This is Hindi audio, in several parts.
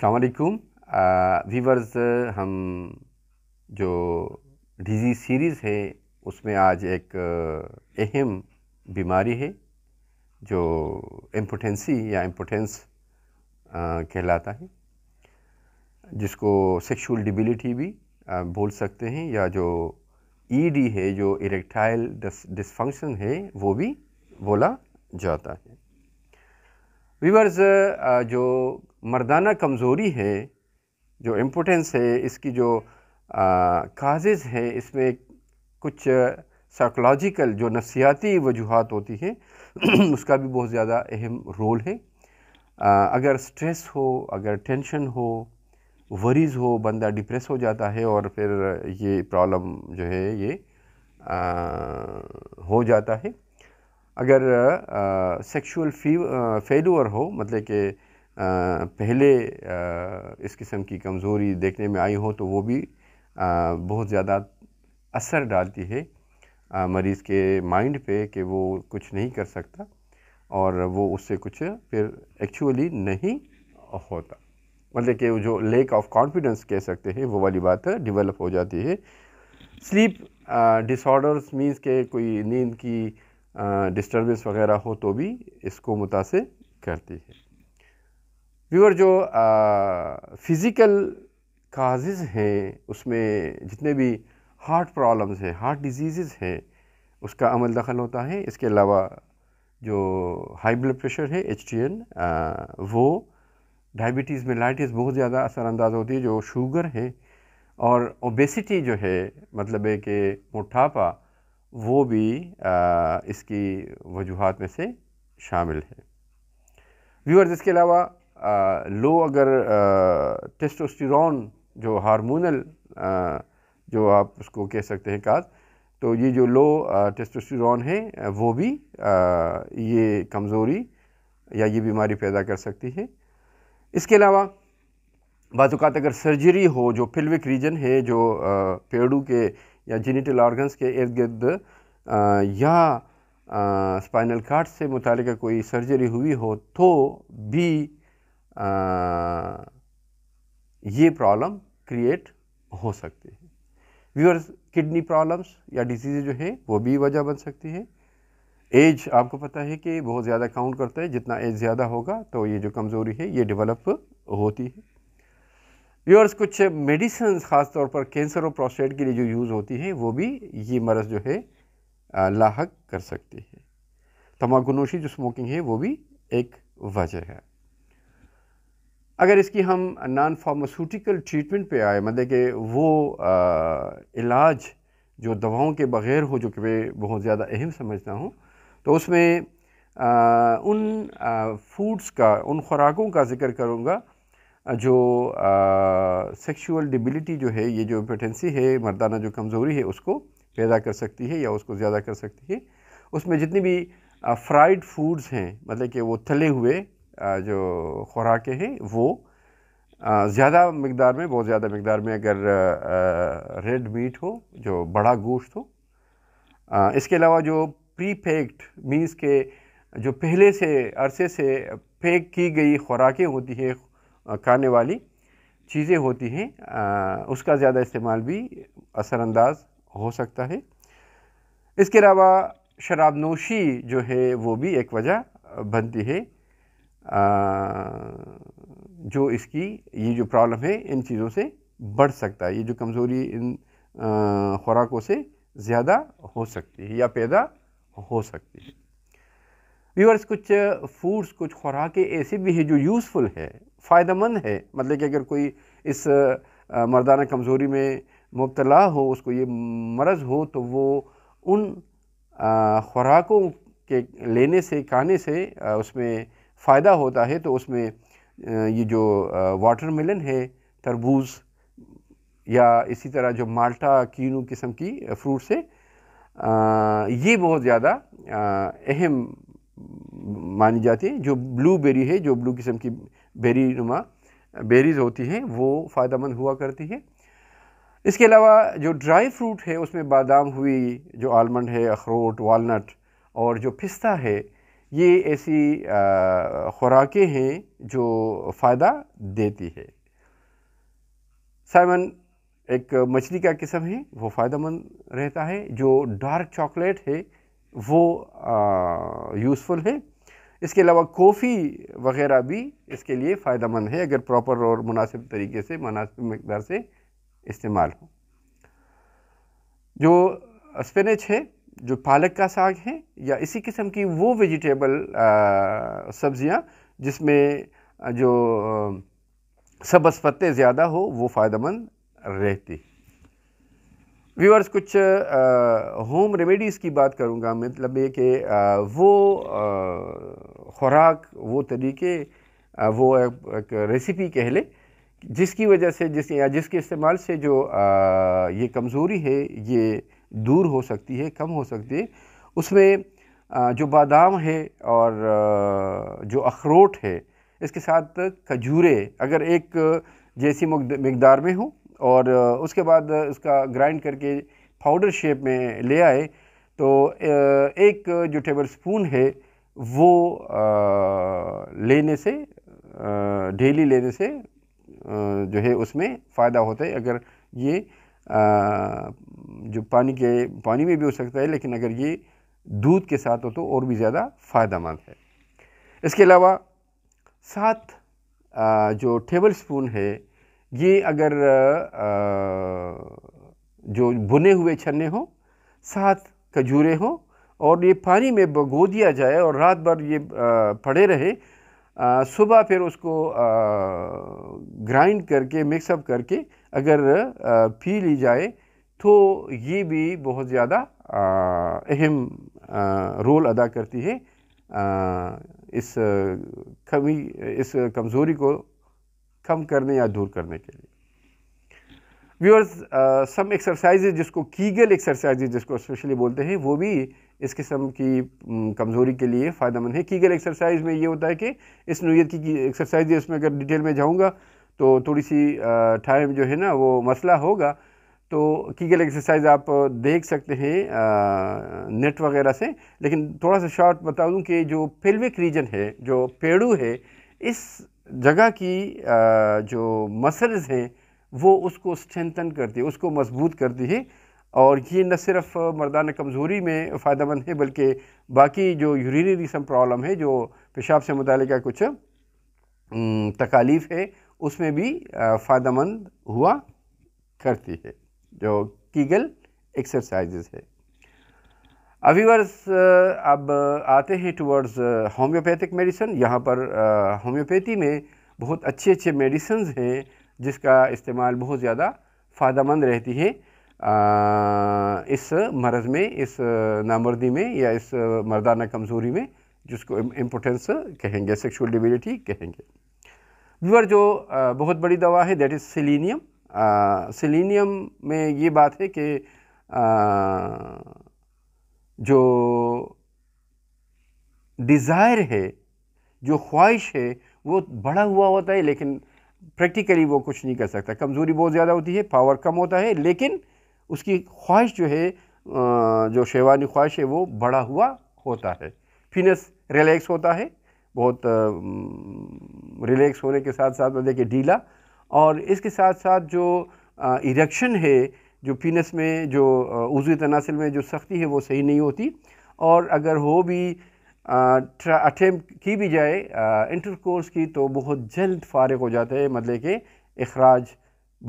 असलकुम वीवर्स uh, uh, हम जो डिजीज़ सीरीज़ है उसमें आज एक uh, अहम बीमारी है जो इम्पोटेंसी या इम्पोटेंस कहलाता है जिसको सेक्सुअल डिबिलिटी भी आ, बोल सकते हैं या जो ईडी e है जो इरेक्टाइल डिसफंक्शन है वो भी बोला जाता है वीवर्स जो मर्दाना कमज़ोरी है जो इम्पोटेंस है इसकी जो काजेज़ हैं इसमें कुछ साइकोलॉजिकल जो नफसियाती वजूहत होती हैं उसका भी बहुत ज़्यादा अहम रोल है आ, अगर स्ट्रेस हो अगर टेंशन हो वरीज़ हो बंदा डिप्रेस हो जाता है और फिर ये प्रॉब्लम जो है ये आ, हो जाता है अगर सेक्सुअल फेलोअर हो मतलब कि पहले इस किस्म की कमज़ोरी देखने में आई हो तो वो भी बहुत ज़्यादा असर डालती है मरीज़ के माइंड पे कि वो कुछ नहीं कर सकता और वो उससे कुछ फिर एक्चुअली नहीं होता मतलब कि जो लेक ऑफ कॉन्फिडेंस कह सकते हैं वो वाली बात डेवलप हो जाती है स्लीप डिसऑर्डर्स मींस के कोई नींद की डिस्टर्बेंस वगैरह हो तो भी इसको मुतासर करती है व्यूअर जो फ़िज़िकल काजेज़ हैं उसमें जितने भी हार्ट प्रॉब्लम्स हैं हार्ट डिजीज़ हैं उसका अमल दखल होता है इसके अलावा जो हाई ब्लड प्रेशर है एच टी एन वो डायबिटीज़ में लाइटिस बहुत ज़्यादा असरानंदाज होती है जो शुगर है और ओबेसिटी जो है मतलब है कि मोटापा वो भी आ, इसकी वजूहत में से शामिल है व्यूअर्स इसके अलावा लो अगर टेस्टोस्टिरॉन जो हार्मोनल जो आप उसको कह सकते हैं काज तो ये जो लो टेस्टोस्टिरॉन है वो भी आ, ये कमज़ोरी या ये बीमारी पैदा कर सकती है इसके अलावा बाज़ात अगर सर्जरी हो जो पिल्विक रीजन है जो पेड़ू के या जीनीटल ऑर्गन्स के इर्द गिर्द या आ, स्पाइनल कार्ड से मुतल कोई सर्जरी हुई हो तो भी आ, ये प्रॉब्लम क्रिएट हो सकती है व्यूअर्स किडनी प्रॉब्लम्स या डिजीज़ जो है वो भी वजह बन सकती है एज आपको पता है कि बहुत ज़्यादा काउंट करता है जितना एज ज़्यादा होगा तो ये जो कमज़ोरी है ये डेवलप होती है व्यूअर्स कुछ मेडिसन ख़ासतौर पर कैंसर और प्रोस्टेट के लिए जो यूज़ होती है वो भी ये मरज़ जो है लाक कर सकती है तम्बाकू नोशी जो स्मोकिंग है वो भी एक वजह है अगर इसकी हम नॉन फार्मासूटिकल ट्रीटमेंट पे आए मतलब कि वो इलाज जो दवाओं के बग़ैर हो जो कि मैं बहुत ज़्यादा अहम समझता हूँ तो उसमें आ, उन फूड्स का उन खुराकों का जिक्र करूँगा जो सेक्सुअल डिबिलिटी जो है ये जो इम्पोटेंसी है मर्दाना जो कमज़ोरी है उसको पैदा कर सकती है या उसको ज़्यादा कर सकती है उसमें जितनी भी फ्राइड फूड्स हैं मतलब कि वो तले हुए जो खुराकें हैं वो ज़्यादा मकदार में बहुत ज़्यादा मकदार में अगर रेड मीट हो जो बड़ा गोश्त हो इसके अलावा जो प्री पैक्ड मीन्स के जो पहले से अरसे से पैक की गई खुराकें होती हैं खाने वाली चीज़ें होती हैं उसका ज़्यादा इस्तेमाल भी असरानंदाज हो सकता है इसके अलावा शराब नोशी जो है वो भी एक वजह बनती है जो इसकी ये जो प्रॉब्लम है इन चीज़ों से बढ़ सकता है ये जो कमज़ोरी इन खुराकों से ज़्यादा हो सकती है या पैदा हो सकती है व्यूअर्स कुछ फूड्स कुछ खुराकें ऐसे भी हैं जो यूज़फुल है फ़ायदेमंद है मतलब कि अगर कोई इस मर्दाना कमज़ोरी में मुबतला हो उसको ये मर्ज़ हो तो वो उन खुराकों के लेने से खाने से उसमें फ़ायदा होता है तो उसमें ये जो वाटर मिलन है तरबूज या इसी तरह जो माल्टा कीनू किस्म की फ्रूट्स है ये बहुत ज़्यादा अहम मानी जाती है जो ब्लू बेरी है जो ब्लू किस्म की बेरी नुमा बेरीज़ होती हैं वो मंद हुआ करती है इसके अलावा जो ड्राई फ्रूट है उसमें बादाम हुई जो आलमंड है अखरोट वालनट और जो पिस्ता है ये ऐसी खुराकें हैं जो फ़ायदा देती है साइमन एक मछली का किस्म है वो फ़ायदेमंद रहता है जो डार्क चॉकलेट है वो यूज़फुल है इसके अलावा कॉफ़ी वगैरह भी इसके लिए फ़ायदेमंद है अगर प्रॉपर और मुनासिब तरीके से मुनासिब मकदार से इस्तेमाल हो जो स्पिनच है जो पालक का साग है या इसी किस्म की वो वेजिटेबल सब्ज़ियाँ जिसमें जो सब्ज़ पत्ते ज़्यादा हो वो फ़ायदेमंद रहती व्यूअर्स कुछ होम रेमेडीज़ की बात करूँगा मतलब ये कि वो खुराक वो तरीके आ, वो एक, एक रेसिपी कह ले जिसकी वजह से जिस या जिसके इस्तेमाल से जो आ, ये कमज़ोरी है ये दूर हो सकती है कम हो सकती है उसमें जो बादाम है और जो अखरोट है इसके साथ खजूरें अगर एक जैसी मकदार में हो और उसके बाद उसका ग्राइंड करके पाउडर शेप में ले आए तो एक जो टेबल स्पून है वो लेने से डेली लेने से जो है उसमें फ़ायदा होता है अगर ये जो पानी के पानी में भी हो सकता है लेकिन अगर ये दूध के साथ हो तो और भी ज़्यादा फ़ायदा मंद है इसके अलावा सात जो टेबल स्पून है ये अगर जो भुने हुए छन्ने हों सात खजूरें हों और ये पानी में भगो दिया जाए और रात भर ये पड़े रहे सुबह फिर उसको ग्राइंड करके मिक्सअप करके अगर पी ली जाए तो ये भी बहुत ज़्यादा अहम रोल अदा करती है इस कमी इस कमज़ोरी को कम करने या दूर करने के लिए व्यूअर्स सम एक्सरसाइजेज जिसको कीगल एक्सरसाइजेज जिसको स्पेशली बोलते हैं वो भी इस किस्म की कमज़ोरी के लिए फ़ायदेमंद है कीगल एक्सरसाइज में ये होता है कि इस नोयत की एक्सरसाइज इसमें अगर डिटेल में जाऊँगा तो थोड़ी सी टाइम जो है ना वो मसला होगा तो कीगल एक्सरसाइज आप देख सकते हैं नेट वगैरह से लेकिन थोड़ा सा शॉर्ट बता दूं कि जो पेल्विक रीजन है जो पेड़ू है इस जगह की आ, जो मसल्स हैं वो उसको स्ट्रेंथन करती है उसको मजबूत करती है और ये न सिर्फ मर्दाना कमज़ोरी में फ़ायदा मंद है बल्कि बाकी जो यूरिनरी सम प्रॉब्लम है जो पेशाब से मुतल कुछ तकालीफ है उसमें भी फ़ायदा मंद हुआ करती है जो कीगल एक्सरसाइज है अविवर्स अब आते हैं टुवर्ड्स होम्योपैथिक मेडिसन यहाँ पर होम्योपैथी में बहुत अच्छे अच्छे मेडिसन्स हैं जिसका इस्तेमाल बहुत ज़्यादा फ़ायदामंद रहती है आ, इस मरज में इस नामर्दी में या इस मर्दाना कमज़ोरी में जिसको इम्पोर्टेंस कहेंगे सेक्शुअल डिबिलिटी कहेंगे व्यूअर जो बहुत बड़ी दवा है दैट इज़ सिलीनियम सिलीनियम में ये बात है कि जो डिज़ायर है जो ख्वाहिश है वो बढ़ा हुआ होता है लेकिन प्रैक्टिकली वो कुछ नहीं कर सकता कमज़ोरी बहुत ज़्यादा होती है पावर कम होता है लेकिन उसकी ख्वाहिश जो है जो शेवानी ख्वाहिश है वो बढ़ा हुआ होता है फिनस रिलैक्स होता है बहुत रिलैक्स होने के साथ साथ मतलब कि ढीला और इसके साथ साथ जो इरेक्शन है जो पीनस में जो उजी तनासिल में जो सख्ती है वो सही नहीं होती और अगर हो भी अटैम्प की भी जाए इंटरकोर्स की तो बहुत जल्द फारग हो जाता है मतलब के अखराज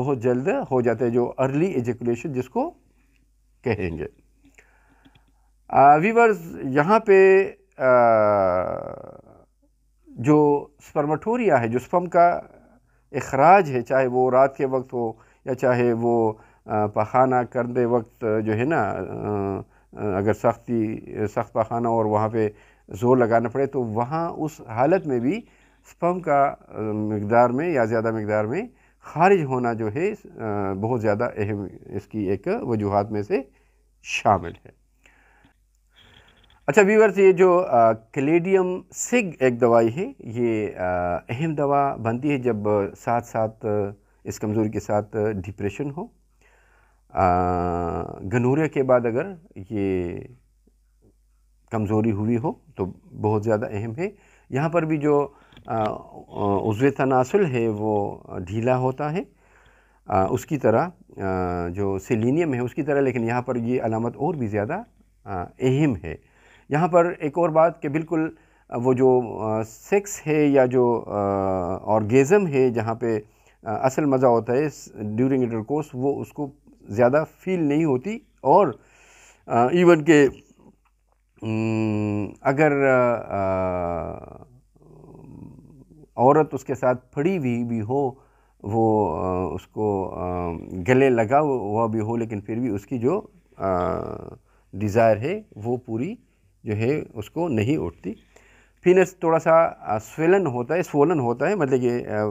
बहुत जल्द हो जाता है जो अर्ली एजुकेशन जिसको कहेंगे वीवर्स यहाँ पे आ, जो स्पर्माटोरिया है जो स्पम का अखराज है चाहे वो रात के वक्त हो या चाहे वो पखाना करते वक्त जो है ना अगर सख्ती सख्त पखाना और वहाँ पे ज़ोर लगाना पड़े तो वहाँ उस हालत में भी स्पम का मकदार में या ज़्यादा मकदार में खारिज होना जो है बहुत ज़्यादा अहम इसकी एक वजूहत में से शामिल है अच्छा व्यूवर्स ये जो क्लेडियम सिग एक दवाई है ये अहम दवा बनती है जब साथ साथ इस कमज़ोरी के साथ डिप्रेशन हो गनूरिया के बाद अगर ये कमज़ोरी हुई हो तो बहुत ज़्यादा अहम है यहाँ पर भी जो उजव तनासल है वो ढीला होता है आ, उसकी तरह जो सेलिनियम है उसकी तरह लेकिन यहाँ पर ये अलामत और भी ज़्यादा अहम है यहाँ पर एक और बात कि बिल्कुल वो जो सेक्स है या जो ऑर्गेज़म है जहाँ पे असल मज़ा होता है ड्यूरिंग इंटर कोर्स वो उसको ज़्यादा फील नहीं होती और इवन के अगर आ, औरत उसके साथ फड़ी हुई भी हो वो उसको गले लगा हुआ भी हो लेकिन फिर भी उसकी जो डिज़ायर है वो पूरी जो है उसको नहीं उठती फिनस थोड़ा सा स्वेलन होता है स्वोलन होता है मतलब ये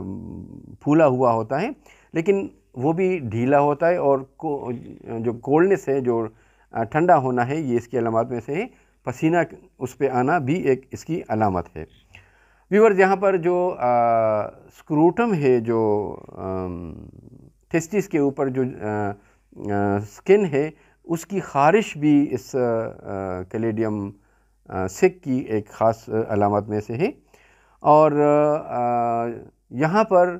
फूला हुआ होता है लेकिन वो भी ढीला होता है और को, जो कोल्डनेस है जो ठंडा होना है ये इसकी अलामत में से है पसीना उस पर आना भी एक इसकी अलामत है व्यूवर यहाँ पर जो स्क्रूटम है जो टेस्टिस के ऊपर जो आ, आ, स्किन है उसकी ख़ारिश भी इस कैलेडियम सिख की एक ख़ास अलामत में से है और यहाँ पर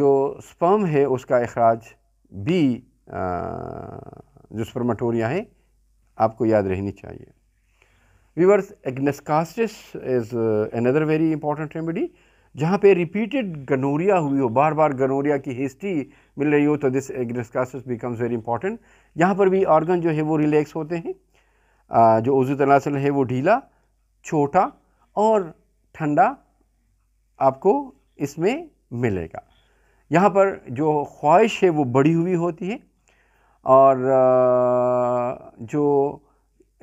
जो स्पर्म है उसका अखराज भी जो स्पर्माटोरिया है आपको याद रहनी चाहिए viewers agnus castus is another very important remedy जहाँ पे रिपीटेड गनोरिया हुई हो बार बार गनोरिया की हिस्ट्री मिल रही हो तो this agnus castus becomes very important यहाँ पर भी ऑर्गन जो है वो रिलैक्स होते हैं जो उजू तनासल है वो ढीला छोटा और ठंडा आपको इसमें मिलेगा यहाँ पर जो ख्वाहिश है वो बढ़ी हुई होती है और जो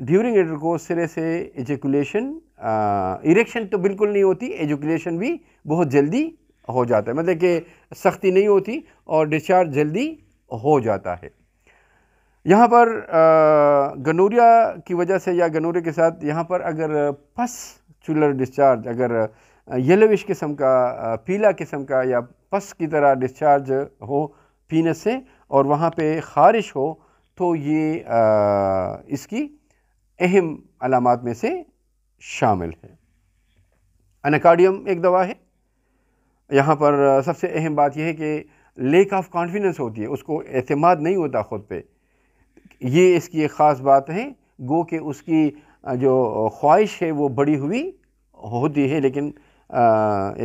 ड्यूरिंग को सिरे से एजुकुलेशन इरेक्शन तो बिल्कुल नहीं होती एजुकुलेशन भी बहुत जल्दी हो जाता है मतलब कि सख्ती नहीं होती और डिस्चार्ज जल्दी हो जाता है यहाँ पर गनोरिया की वजह से या गनोरिया के साथ यहाँ पर अगर पस चुलर डिस्चार्ज अगर येलोविश किस्म का पीला किस्म का या पस की तरह डिस्चार्ज हो पीनस से और वहाँ पे ख़ारिश हो तो ये आ, इसकी अहम अलामत में से शामिल है अनकार्डियम एक दवा है यहाँ पर सबसे अहम बात यह है कि लेक ऑफ कॉन्फिडेंस होती है उसको अतमाद नहीं होता ख़ुद पे ये इसकी एक ख़ास बात है गो कि उसकी जो ख्वाहिश है वो बड़ी हुई होती है लेकिन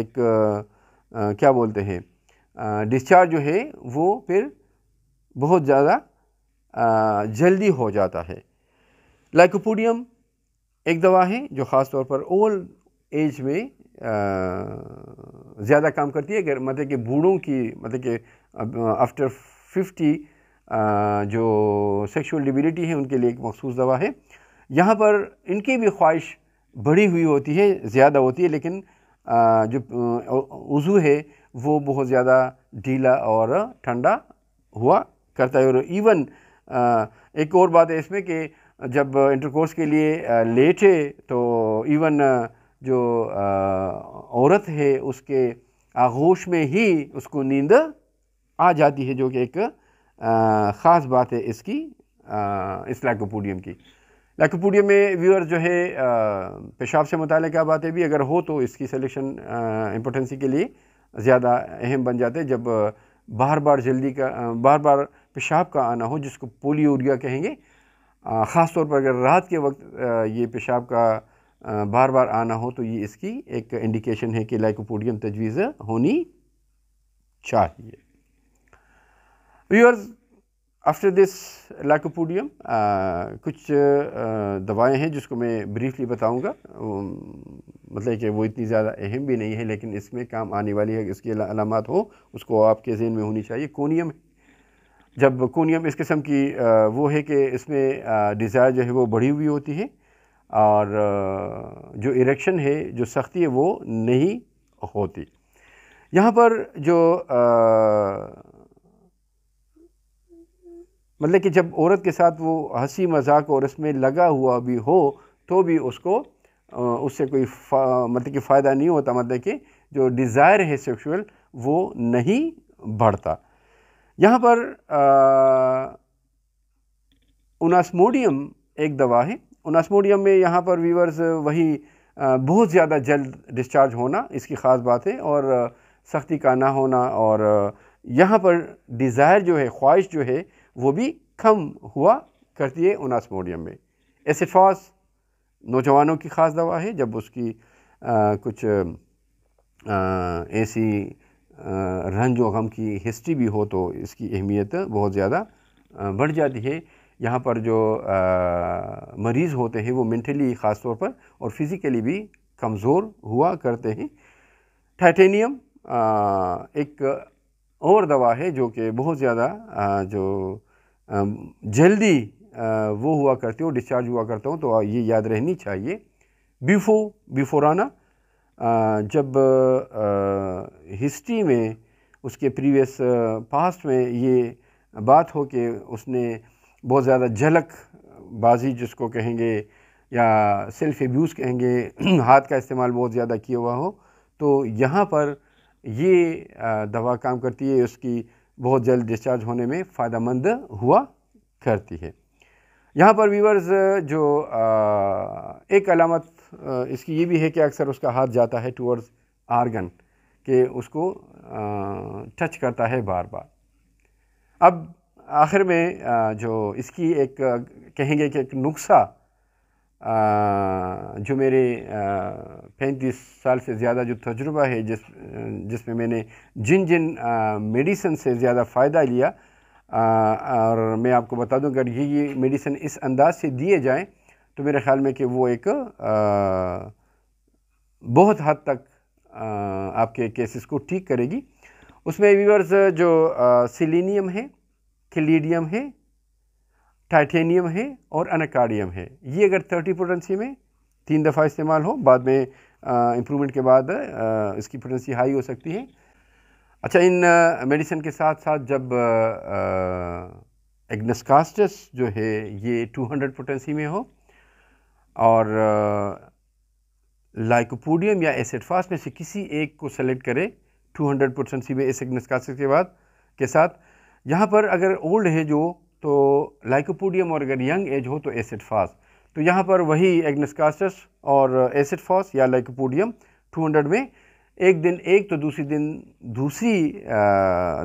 एक क्या बोलते हैं डिस्चार्ज जो है वो फिर बहुत ज़्यादा जल्दी हो जाता है लाइकोपोडियम एक दवा है जो ख़ास तौर पर ओल्ड एज में ज़्यादा काम करती है अगर मतलब कि बूढ़ों की मतलब कि आफ्टर फिफ्टी जो सेक्सुअल डिबिलिटी है उनके लिए एक मखसूस दवा है यहाँ पर इनकी भी ख्वाहिश बढ़ी हुई होती है ज़्यादा होती है लेकिन जो वज़ू है वो बहुत ज़्यादा ढीला और ठंडा हुआ करता है और इवन एक और बात है इसमें कि जब इंटरकोर्स के लिए लेटे तो इवन जो औरत है उसके आगोश में ही उसको नींद आ जाती है जो कि एक ख़ास बात है इसकी इस लैकोपोडियम की लैकोपोडियम में व्यूअर जो है पेशाब से मुतल बातें भी अगर हो तो इसकी सिलेक्शन इम्पोर्टेंसी के लिए ज़्यादा अहम बन जाते जब बार बार जल्दी का बार बार पेशाब का आना हो जिसको पोलियोरिया कहेंगे ख़ास तौर पर अगर रात के वक्त ये पेशाब का बार बार आना हो तो ये इसकी एक इंडिकेशन है कि लाइकोपोडियम तजवीज़ होनी चाहिए व्यूअर्स आफ्टर दिस लैकोपोडियम कुछ uh, दवाएं हैं जिसको मैं ब्रीफली बताऊंगा मतलब कि वो इतनी ज़्यादा अहम भी नहीं है लेकिन इसमें काम आने वाली है इसकी अलामत हो उसको आपके जहन में होनी चाहिए कोनियम जब कोनियम इस किस्म की uh, वो है कि इसमें डिज़ायर uh, जो है वो बढ़ी हुई होती है और जो इरेक्शन है जो सख्ती है वो नहीं होती यहाँ पर जो मतलब कि जब औरत के साथ वो हंसी मजाक और इसमें लगा हुआ भी हो तो भी उसको उससे कोई मतलब कि फ़ायदा नहीं होता मतलब कि जो डिज़ायर है सेक्सुअल वो नहीं बढ़ता यहाँ पर उनास्मोडियम एक दवा है उनास्मोडियम में यहाँ पर वीवर्स वही बहुत ज़्यादा जल्द डिस्चार्ज होना इसकी ख़ास बात है और सख्ती का ना होना और यहाँ पर डिज़ायर जो है ख्वाहिश जो है वो भी कम हुआ करती है उनासमोडियम में एसिड नौजवानों की ख़ास दवा है जब उसकी आ, कुछ ऐसी रंज और गम की हिस्ट्री भी हो तो इसकी अहमियत बहुत ज़्यादा बढ़ जाती है यहाँ पर जो आ, मरीज़ होते हैं वो मेंटली ख़ास तौर पर और फिज़िकली भी कमज़ोर हुआ करते हैं टाइटेनियम एक और दवा है जो कि बहुत ज़्यादा जो जल्दी वो हुआ करती हूँ डिस्चार्ज हुआ करता हूँ तो ये याद रहनी चाहिए बिफो बिफोराना जब हिस्ट्री में उसके प्रीवियस पास्ट में ये बात हो कि उसने बहुत ज़्यादा झलक बाजी जिसको कहेंगे या सेल्फ एब्यूज़ कहेंगे हाथ का इस्तेमाल बहुत ज़्यादा किया हुआ हो तो यहाँ पर ये दवा काम करती है उसकी बहुत जल्द डिस्चार्ज होने में फ़ायदेमंद हुआ करती है यहाँ पर वीवर्स जो एक अलामत इसकी ये भी है कि अक्सर उसका हाथ जाता है टूवर्ड्स आर्गन के उसको टच करता है बार बार अब आखिर में जो इसकी एक कहेंगे कि एक नुस्खा जो मेरे पैंतीस साल से ज़्यादा जो तजुर्बा है जिस जिसमें मैंने जिन जिन मेडिसन से ज़्यादा फ़ायदा लिया आ, और मैं आपको बता दूं अगर ये ये मेडिसन इस अंदाज से दिए जाएं तो मेरे ख़्याल में कि वो एक आ, बहुत हद तक आ, आपके केसेस को ठीक करेगी उसमें वीवर्स जो सिलीनियम है क्लीडियम है टाइटेनियम है और अनकार्डियम है ये अगर थर्टी पोटेंसी में तीन दफ़ा इस्तेमाल हो बाद में इम्प्रूवमेंट के बाद आ, इसकी पोटेंसी हाई हो सकती है अच्छा इन मेडिसिन के साथ साथ जब एग्नस्कास्टस जो है ये 200 पोटेंसी में हो और लाइकोपोडियम या एसेटफास में से किसी एक को सेलेक्ट करें 200 पोटेंसी में इस एग्नस्कास्टस के बाद के साथ यहाँ पर अगर ओल्ड है जो तो लाइकोपोडियम और अगर यंग एज हो तो एसिड फॉस तो यहाँ पर वही एग्नेसकास्टस और एसिड फॉस या लाइकोपोडियम 200 में एक दिन एक तो दूसरी दिन दूसरी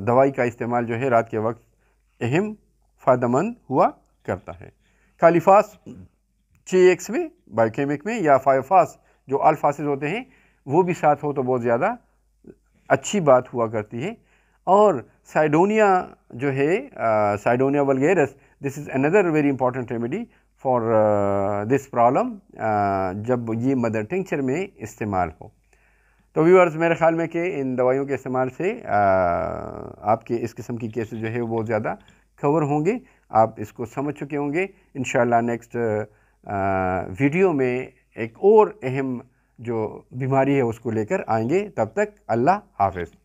दवाई का इस्तेमाल जो है रात के वक्त अहम फ़ायदेमंद हुआ करता है कालीफास चे एक्स में बायोकेमिक में या फायोफास जो अल्फासिस होते हैं वो भी साथ हो तो बहुत ज़्यादा अच्छी बात हुआ करती है और साइडोनिया जो है cydonia vulgaris this is another very important remedy for this problem जब ये मदर टिंचर में इस्तेमाल हो तो व्यूअर्स मेरे ख़्याल में कि इन दवाइयों के इस्तेमाल से uh, आपके इस किस्म की केसेस जो है वो बहुत ज़्यादा कवर होंगे आप इसको समझ चुके होंगे इन नेक्स्ट वीडियो में एक और अहम जो बीमारी है उसको लेकर आएंगे तब तक अल्लाह हाफिज़